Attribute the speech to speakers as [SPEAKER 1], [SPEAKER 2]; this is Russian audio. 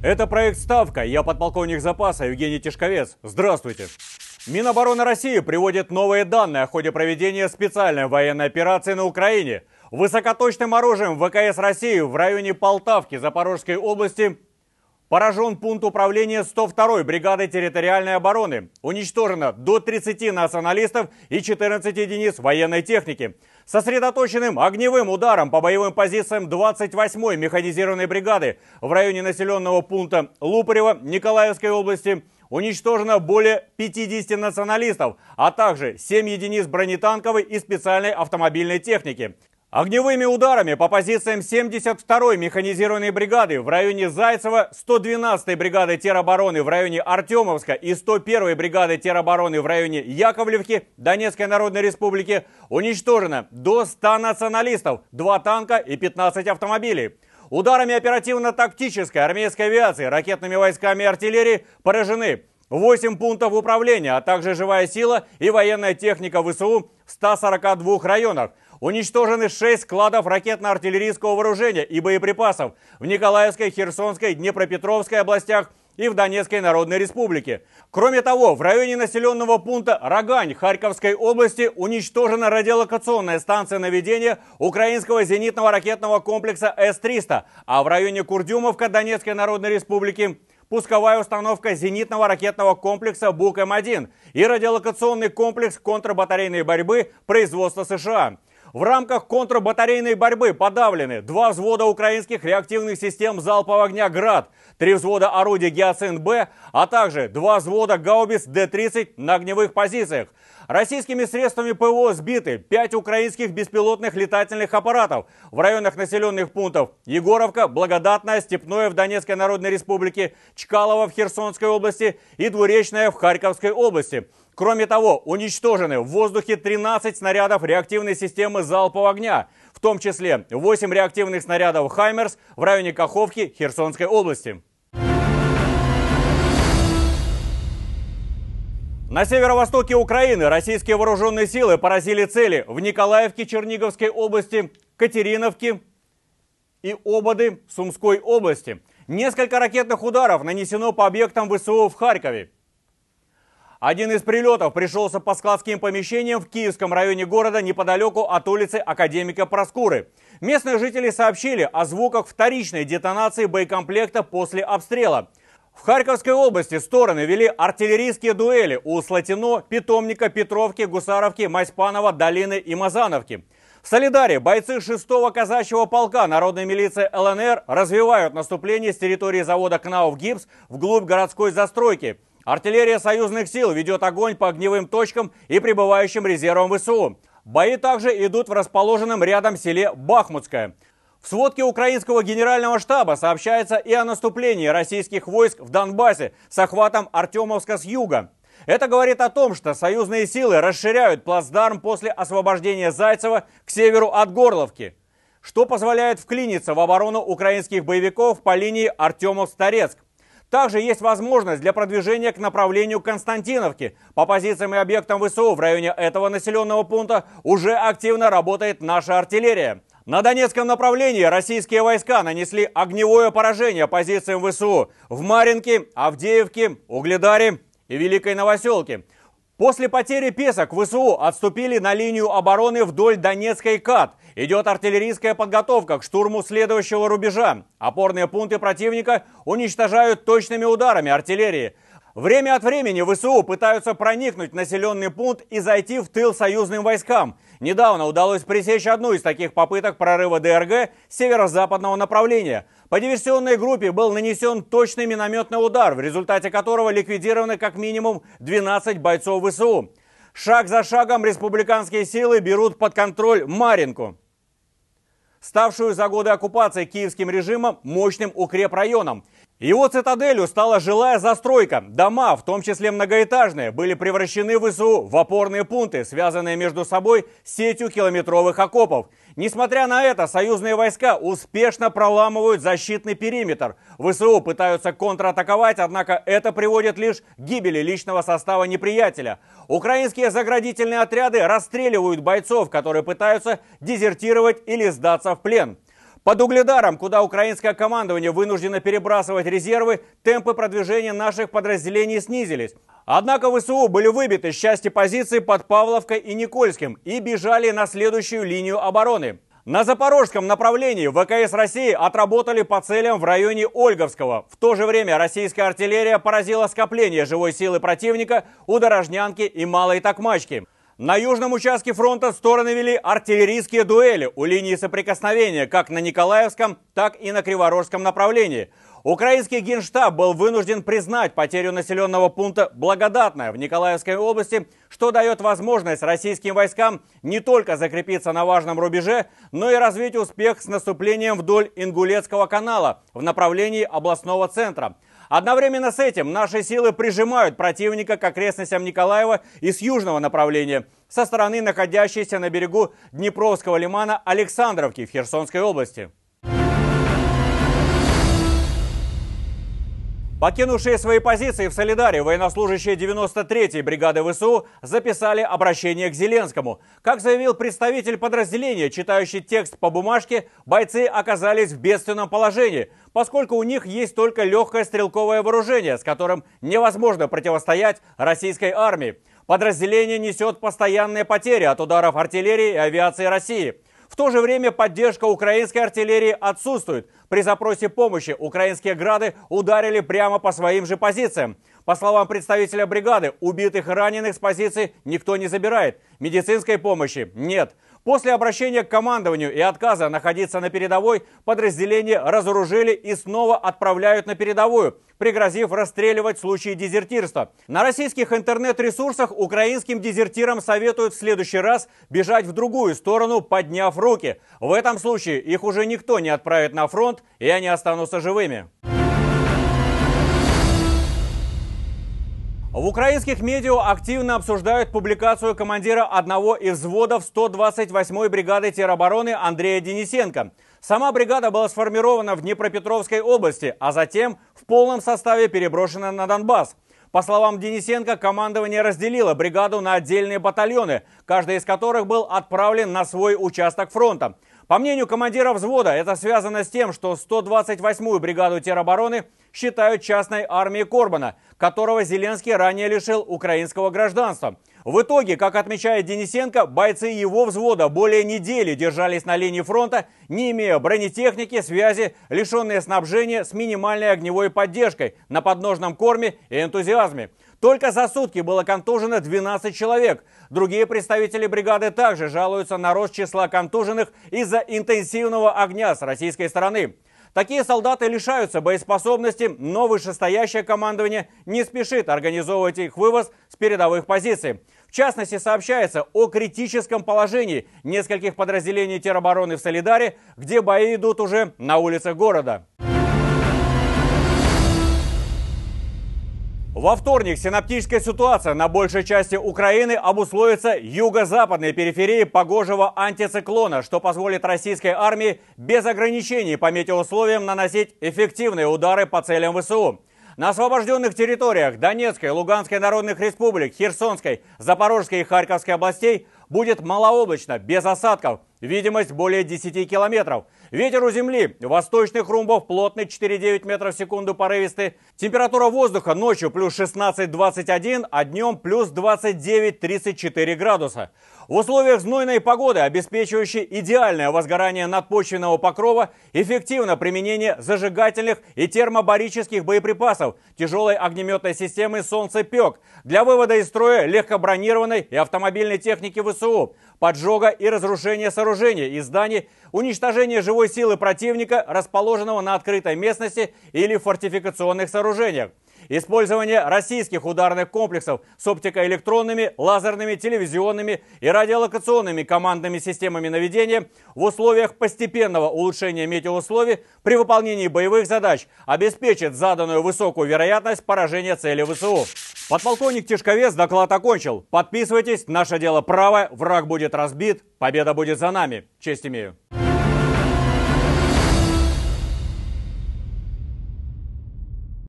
[SPEAKER 1] Это проект «Ставка». Я подполковник запаса Евгений Тишковец. Здравствуйте. Минобороны России приводит новые данные о ходе проведения специальной военной операции на Украине. Высокоточным оружием ВКС России в районе Полтавки Запорожской области поражен пункт управления 102-й бригады территориальной обороны. Уничтожено до 30 националистов и 14 единиц военной техники. Сосредоточенным огневым ударом по боевым позициям 28-й механизированной бригады в районе населенного пункта Лупарева Николаевской области уничтожено более 50 националистов, а также 7 единиц бронетанковой и специальной автомобильной техники. Огневыми ударами по позициям 72-й механизированной бригады в районе Зайцева, 112-й бригады теробороны в районе Артемовска и 101-й бригады теробороны в районе Яковлевки Донецкой Народной Республики уничтожено до 100 националистов, 2 танка и 15 автомобилей. Ударами оперативно-тактической армейской авиации, ракетными войсками и артиллерии поражены 8 пунктов управления, а также живая сила и военная техника ВСУ в 142 районах – Уничтожены 6 складов ракетно-артиллерийского вооружения и боеприпасов в Николаевской, Херсонской, Днепропетровской областях и в Донецкой Народной Республике. Кроме того, в районе населенного пункта Рогань Харьковской области уничтожена радиолокационная станция наведения украинского зенитного ракетного комплекса С-300, а в районе Курдюмовка Донецкой Народной Республики пусковая установка зенитного ракетного комплекса «Бук-М1» и радиолокационный комплекс контрбатарейной борьбы производства США. В рамках контрбатарейной борьбы подавлены два взвода украинских реактивных систем залпового огня «Град», три взвода орудий «Геоцин-Б», а также два взвода «Гаубиц Д-30» на огневых позициях. Российскими средствами ПВО сбиты пять украинских беспилотных летательных аппаратов в районах населенных пунктов Егоровка, Благодатная, Степное в Донецкой Народной Республике, Чкалово в Херсонской области и Двуречное в Харьковской области. Кроме того, уничтожены в воздухе 13 снарядов реактивной системы залпового огня, в том числе 8 реактивных снарядов «Хаймерс» в районе Каховки Херсонской области. На северо-востоке Украины российские вооруженные силы поразили цели в Николаевке Черниговской области, Катериновке и Ободы Сумской области. Несколько ракетных ударов нанесено по объектам ВСУ в Харькове. Один из прилетов пришелся по складским помещениям в киевском районе города неподалеку от улицы Академика Проскуры. Местные жители сообщили о звуках вторичной детонации боекомплекта после обстрела. В Харьковской области стороны вели артиллерийские дуэли у Слатино, Питомника, Петровки, Гусаровки, Майспанова, Долины и Мазановки. В Солидаре бойцы 6-го казачьего полка народной милиции ЛНР развивают наступление с территории завода «Кнауф Гипс» вглубь городской застройки – Артиллерия союзных сил ведет огонь по огневым точкам и прибывающим резервам ВСУ. Бои также идут в расположенном рядом селе Бахмутское. В сводке украинского генерального штаба сообщается и о наступлении российских войск в Донбассе с охватом Артемовска с юга. Это говорит о том, что союзные силы расширяют плацдарм после освобождения Зайцева к северу от Горловки, что позволяет вклиниться в оборону украинских боевиков по линии Артемов-Старецк. Также есть возможность для продвижения к направлению Константиновки. По позициям и объектам ВСУ в районе этого населенного пункта уже активно работает наша артиллерия. На Донецком направлении российские войска нанесли огневое поражение позициям ВСУ в Маринке, Авдеевке, Угледаре и Великой Новоселке. После потери Песок ВСУ отступили на линию обороны вдоль Донецкой кад. Идет артиллерийская подготовка к штурму следующего рубежа. Опорные пункты противника уничтожают точными ударами артиллерии. Время от времени ВСУ пытаются проникнуть в населенный пункт и зайти в тыл союзным войскам. Недавно удалось пресечь одну из таких попыток прорыва ДРГ северо-западного направления. По диверсионной группе был нанесен точный минометный удар, в результате которого ликвидированы как минимум 12 бойцов ВСУ. Шаг за шагом республиканские силы берут под контроль Маринку ставшую за годы оккупации киевским режимом мощным укрепрайоном. Его цитаделью стала жилая застройка. Дома, в том числе многоэтажные, были превращены в СУ в опорные пункты, связанные между собой сетью километровых окопов. Несмотря на это, союзные войска успешно проламывают защитный периметр. ВСУ пытаются контратаковать, однако это приводит лишь к гибели личного состава неприятеля. Украинские заградительные отряды расстреливают бойцов, которые пытаются дезертировать или сдаться в плен. Под Угледаром, куда украинское командование вынуждено перебрасывать резервы, темпы продвижения наших подразделений снизились. Однако ВСУ были выбиты с части позиции под Павловкой и Никольским и бежали на следующую линию обороны. На запорожском направлении ВКС России отработали по целям в районе Ольговского. В то же время российская артиллерия поразила скопление живой силы противника у Дорожнянки и Малой Токмачки. На южном участке фронта стороны вели артиллерийские дуэли у линии соприкосновения как на Николаевском, так и на Криворожском направлении. Украинский генштаб был вынужден признать потерю населенного пункта благодатная в Николаевской области, что дает возможность российским войскам не только закрепиться на важном рубеже, но и развить успех с наступлением вдоль Ингулецкого канала в направлении областного центра – Одновременно с этим наши силы прижимают противника к окрестностям Николаева из южного направления, со стороны находящейся на берегу Днепровского лимана Александровки в Херсонской области. Покинувшие свои позиции в Солидаре военнослужащие 93-й бригады ВСУ записали обращение к Зеленскому. Как заявил представитель подразделения, читающий текст по бумажке, бойцы оказались в бедственном положении, поскольку у них есть только легкое стрелковое вооружение, с которым невозможно противостоять российской армии. Подразделение несет постоянные потери от ударов артиллерии и авиации России. В то же время поддержка украинской артиллерии отсутствует. При запросе помощи украинские «Грады» ударили прямо по своим же позициям. По словам представителя бригады, убитых и раненых с позиций никто не забирает. Медицинской помощи нет. После обращения к командованию и отказа находиться на передовой, подразделение разоружили и снова отправляют на передовую, пригрозив расстреливать в случае дезертирства. На российских интернет-ресурсах украинским дезертирам советуют в следующий раз бежать в другую сторону, подняв руки. В этом случае их уже никто не отправит на фронт, и они останутся живыми. В украинских медиа активно обсуждают публикацию командира одного из взводов 128-й бригады теробороны Андрея Денисенко. Сама бригада была сформирована в Днепропетровской области, а затем в полном составе переброшена на Донбасс. По словам Денисенко, командование разделило бригаду на отдельные батальоны, каждый из которых был отправлен на свой участок фронта. По мнению командира взвода, это связано с тем, что 128-ю бригаду теробороны считают частной армией Корбана, которого Зеленский ранее лишил украинского гражданства. В итоге, как отмечает Денисенко, бойцы его взвода более недели держались на линии фронта, не имея бронетехники, связи, лишенные снабжения с минимальной огневой поддержкой на подножном корме и энтузиазме. Только за сутки было контужено 12 человек. Другие представители бригады также жалуются на рост числа контуженных из-за интенсивного огня с российской стороны. Такие солдаты лишаются боеспособности, но вышестоящее командование не спешит организовывать их вывоз с передовых позиций. В частности, сообщается о критическом положении нескольких подразделений теробороны в Солидаре, где бои идут уже на улицах города. Во вторник синаптическая ситуация на большей части Украины обусловится юго-западной периферии погожего антициклона, что позволит российской армии без ограничений по метеоусловиям наносить эффективные удары по целям ВСУ. На освобожденных территориях Донецкой, Луганской народных республик, Херсонской, Запорожской и Харьковской областей Будет малооблачно, без осадков. Видимость более 10 километров. Ветер у земли, восточных румбов плотный, 4,9 метров в секунду порывистый. Температура воздуха ночью плюс 16-21, а днем плюс 29-34 градуса. В условиях знойной погоды, обеспечивающей идеальное возгорание надпочвенного покрова, эффективно применение зажигательных и термобарических боеприпасов, тяжелой огнеметной системы Солнце Пек для вывода из строя легкобронированной и автомобильной техники высокого ВСУ, поджога и разрушение сооружений и зданий, уничтожение живой силы противника, расположенного на открытой местности или в фортификационных сооружениях. Использование российских ударных комплексов с оптикоэлектронными, лазерными, телевизионными и радиолокационными командными системами наведения в условиях постепенного улучшения метеоусловий при выполнении боевых задач обеспечит заданную высокую вероятность поражения цели ВСУ. Подполковник Тишковец доклад окончил. Подписывайтесь, наше дело правое, враг будет разбит, победа будет за нами. Честь имею.